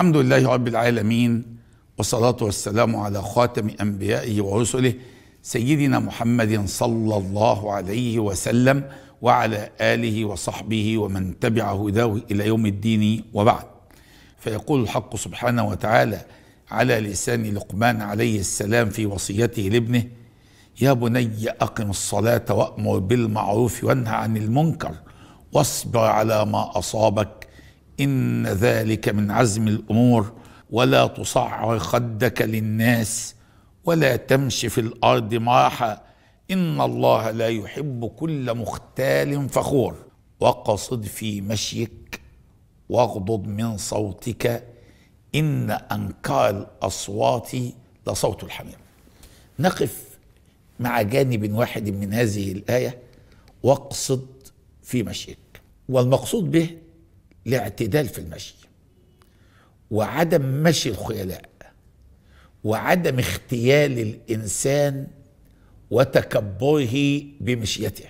الحمد لله رب العالمين والصلاة والسلام على خاتم أنبيائه ورسله سيدنا محمد صلى الله عليه وسلم وعلى آله وصحبه ومن تبع هداه إلى يوم الدين وبعد فيقول الحق سبحانه وتعالى على لسان لقمان عليه السلام في وصيته لابنه يا بني أقم الصلاة وأمر بالمعروف وانهى عن المنكر واصبر على ما أصابك إن ذلك من عزم الأمور ولا تصعر خدك للناس ولا تمش في الأرض مرحا إن الله لا يحب كل مختال فخور وقصد في مشيك واغضض من صوتك إن أنكار الأصوات لصوت الحمير نقف مع جانب واحد من هذه الآية واقصد في مشيك والمقصود به الاعتدال في المشي وعدم مشي الخيلاء وعدم اختيال الانسان وتكبره بمشيته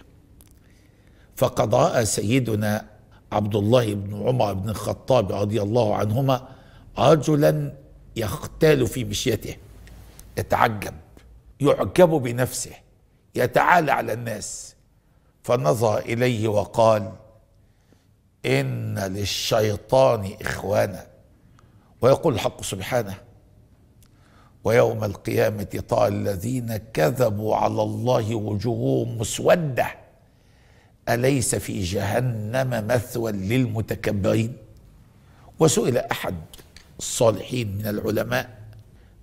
فقد راى سيدنا عبد الله بن عمر بن الخطاب رضي الله عنهما رجلا يختال في مشيته يتعجب يعجب بنفسه يتعالى على الناس فنظر اليه وقال إن للشيطان إخوانا ويقول الحق سبحانه ويوم القيامة طاع الذين كذبوا على الله وجوههم مسودة أليس في جهنم مثوى للمتكبرين وسئل أحد الصالحين من العلماء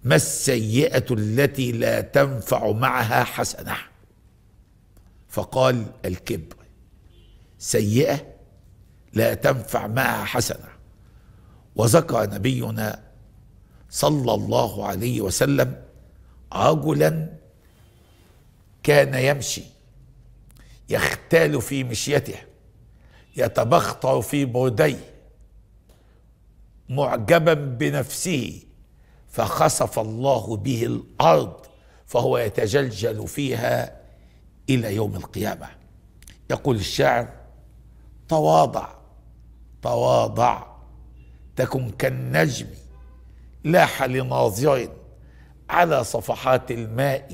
ما السيئة التي لا تنفع معها حسنة فقال الكبر سيئة لا تنفع معها حسنة وذكر نبينا صلى الله عليه وسلم رجلا كان يمشي يختال في مشيته يتبختر في برديه معجبا بنفسه فخسف الله به الارض فهو يتجلجل فيها الى يوم القيامه يقول الشاعر تواضع تواضع تكن كالنجم لاح لناظر على صفحات الماء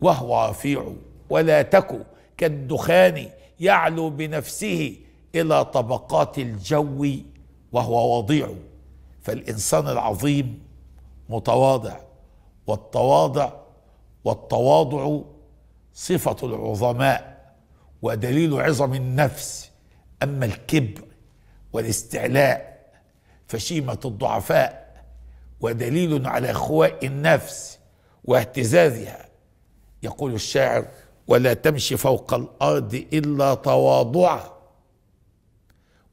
وهو رفيع ولا تك كالدخان يعلو بنفسه الى طبقات الجو وهو وضيع فالانسان العظيم متواضع والتواضع والتواضع صفه العظماء ودليل عظم النفس اما الكبر والاستعلاء فشيمة الضعفاء ودليل على خواء النفس واهتزازها يقول الشاعر ولا تمشي فوق الأرض إلا تواضعا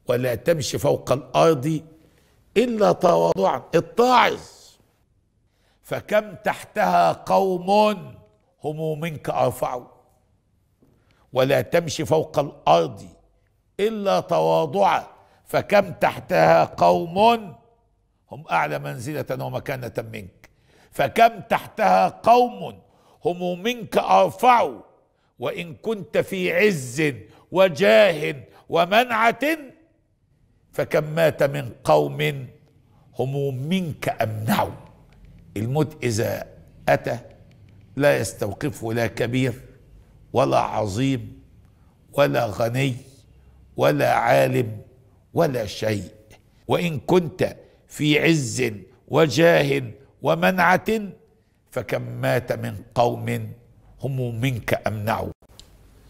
ولا تمشي فوق الأرض إلا تواضعا اتعظ فكم تحتها قوم هم منك أرفعوا ولا تمشي فوق الأرض إلا تواضعا فكم تحتها قوم هم أعلى منزلة ومكانة منك فكم تحتها قوم هم منك أرفع وإن كنت في عز وجاه ومنعة فكم مات من قوم هم منك أمنع الموت إذا أتى لا يستوقفه لا كبير ولا عظيم ولا غني ولا عالم ولا شيء وان كنت في عز وجاه ومنعه فكم مات من قوم هم منك امنعوا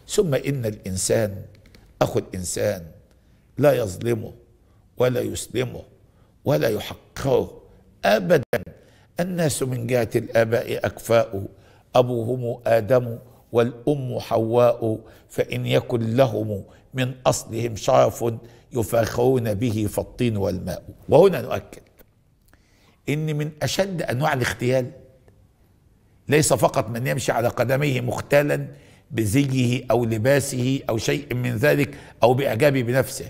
ثم ان الانسان اخو الانسان لا يظلمه ولا يسلمه ولا يحقره ابدا الناس من جهه الاباء اكفاء ابوهم ادم والام حواء فان يكن لهم من اصلهم شرف يفاخرون به فالطين والماء وهنا نؤكد ان من اشد انواع الاغتيال ليس فقط من يمشي على قدميه مختالا بزيه او لباسه او شيء من ذلك او باعجابه بنفسه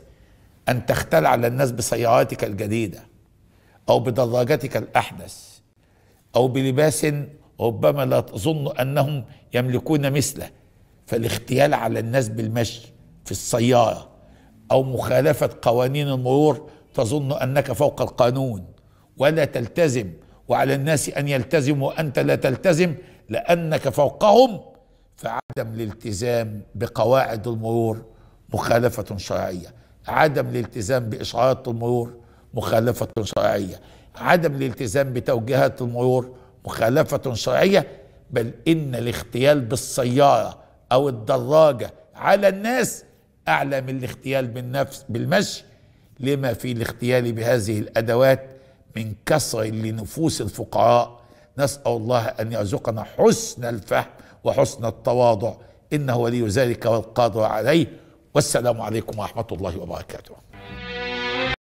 ان تختل على الناس بسياراتك الجديده او بدراجتك الاحدث او بلباس ربما لا تظن انهم يملكون مثله فالاغتيال على الناس بالمشي في السياره أو مخالفة قوانين المرور تظن أنك فوق القانون ولا تلتزم وعلى الناس أن يلتزموا وأنت لا تلتزم لأنك فوقهم فعدم الالتزام بقواعد المرور مخالفة شرعية عدم الالتزام بإشعارات المرور مخالفة شرعية عدم الالتزام بتوجيهات المرور مخالفة شرعية بل إن الاختيال بالسيارة أو الدراجة على الناس أعلى من الاختيال بالنفس بالمشي لما في الاختيال بهذه الأدوات من كسر لنفوس الفقراء نسأل الله أن يرزقنا حسن الفهم وحسن التواضع إنه ولي ذلك والقادر عليه والسلام عليكم ورحمة الله وبركاته